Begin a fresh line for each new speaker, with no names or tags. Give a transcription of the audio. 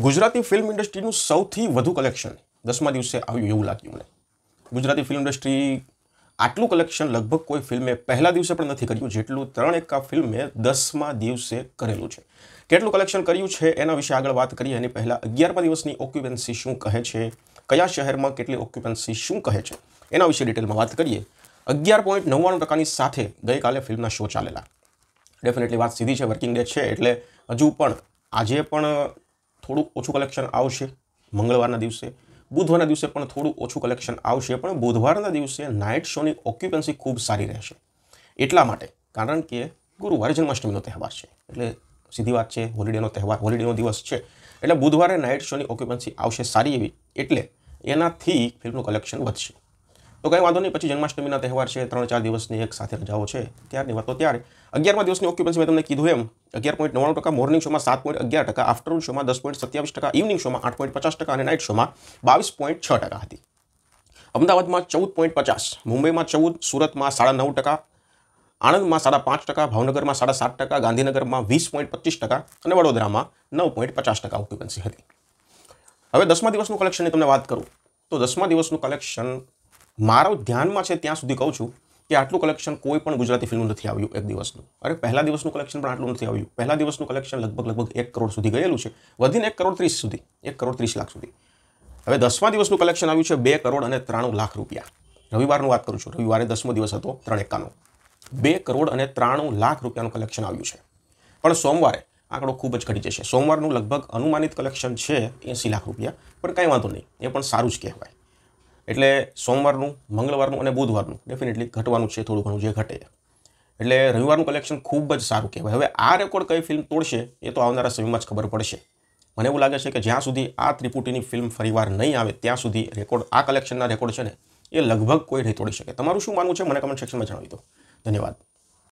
Gujarati film ઇન્ડસ્ટ્રીનું સૌથી વધુ collection દસમા દિવસે આવ્યું એવું લાગ્યું મને ગુજરાતી ફિલ્મ ઇન્ડસ્ટ્રી આટલું કલેક્શન લગભગ કોઈ ફિલ્મે પહેલા દિવસે પણ નથી કર્યું જેટલું ત્રણ એકા ફિલ્મે દસમા દિવસે કરેલું છે કેટલું કલેક્શન કર્યું છે એના વિશે આગળ વાત કરીએ એની પહેલાં અગિયારમા દિવસની ઓક્યુપન્સી શું કહે છે કયા શહેરમાં કેટલી ઓક્યુપન્સી શું કહે છે એના વિશે ડિટેલમાં વાત કરીએ અગિયાર પોઈન્ટ નવ્વાણું ટકાની સાથે ગઈકાલે ફિલ્મના શો ચાલેલા ડેફિનેટલી વાત સીધી છે વર્કિંગ ડે છે એટલે હજુ પણ આજે પણ થોડુંક ઓછું કલેક્શન આવશે મંગળવારના દિવસે બુધવારના દિવસે પણ થોડું ઓછું કલેક્શન આવશે પણ બુધવારના દિવસે નાઇટ શોની ઓક્યુપન્સી ખૂબ સારી રહેશે એટલા માટે કારણ કે ગુરુવારે જન્માષ્ટમીનો તહેવાર છે એટલે સીધી વાત છે હોલિડેનો તહેવાર હોલિડેનો દિવસ છે એટલે બુધવારે નાઇટ શોની ઓક્યુપન્સી આવશે સારી એવી એટલે એનાથી ફિલ્મનું કલેક્શન વધશે તો કંઈ વાંધો નહીં પછી જન્માષ્ટમીના તહેવાર છે ત્રણ ચાર દિવસની એક સાથે રજાઓ છે ત્યારની વાત તો ત્યારે અગિયારમાં દિવસની ઓક્યુપન્સી મેં તમને કીધું એમ અગિયાર પોઈન્ટ નવ્વાણું ટકા મોર્નિંગ શોમાં સાત પોઈન્ટ અગિયાર ટકા આફ્ટરનૂન શોમાં દસ પોઈન્ટ સત્યાવીસ ટકા ઇવનિંગ શોમાં આઠ પોઈન્ટ પચાસ ટકા અને નાઇટ શોમાં બાવીસ પોઈન્ટ છ ટકા હતી અમદાવાદમાં ચૌદ પોઈન્ટ પચાસ મુંબઈમાં ચૌદ સુરતમાં સાડા નવ ટકા આણંદમાં સાડા પાંચ ટકા ભાવનગરમાં સાડા સાત ટકા ગાંધીનગરમાં વીસ પોઈન્ટ પચીસ ટકા અને વડોદરામાં નવ પોઈન્ટ પચાસ ટકા ઓક્યુપન્સી હતી હવે દસમા દિવસનું કલેક્શનની તમને વાત કરું તો દસમા દિવસનું કલેક્શન મારો ધ્યાનમાં છે ત્યાં સુધી કહું છું કે આટલું કલેક્શન કોઈ પણ ગુજરાતી ફિલ્મ નથી આવ્યું એક દિવસનું અરે પહેલા દિવસનું કલેક્શન પણ આટલું નથી આવ્યું પહેલા દિવસનું કલેક્શન લગભગ લગભગ એક કરોડ સુધી ગયેલું છે વધીને એક કરોડ ત્રીસ સુધી એક કરોડ ત્રીસ લાખ સુધી હવે દસમા દિવસનું કલેક્શન આવ્યું છે બે કરોડ અને ત્રાણું લાખ રૂપિયા રવિવારનું વાત કરું છું રવિવારે દસમો દિવસ હતો ત્રણ એકાનો બે કરોડ અને ત્રાણું લાખ રૂપિયાનું કલેક્શન આવ્યું છે પણ સોમવારે આંકડો ખૂબ જ ઘટી જશે સોમવારનું લગભગ અનુમાનિત કલેક્શન છે એંસી લાખ રૂપિયા પણ કંઈ વાંધો નહીં એ પણ સારું જ કહેવાય એટલે સોમવારનું મંગળવારનું અને બુધવારનું ડેફિનેટલી ઘટવાનું છે થોડું ઘણું જે ઘટે એટલે રવિવારનું કલેક્શન ખૂબ જ સારું કહેવાય હવે આ રેકોર્ડ કઈ ફિલ્મ તોડશે એ તો આવનારા સમયમાં જ ખબર પડશે મને એવું લાગે છે કે જ્યાં સુધી આ ત્રિપુટીની ફિલ્મ ફરીવાર નહીં આવે ત્યાં સુધી રેકોર્ડ આ કલેક્શનના રેકોર્ડ છે ને એ લગભગ કોઈ નહીં તોડી શકે તમારું શું માનવું છે મને કમેન્ટ સેક્શનમાં જણાવી દો ધન્યવાદ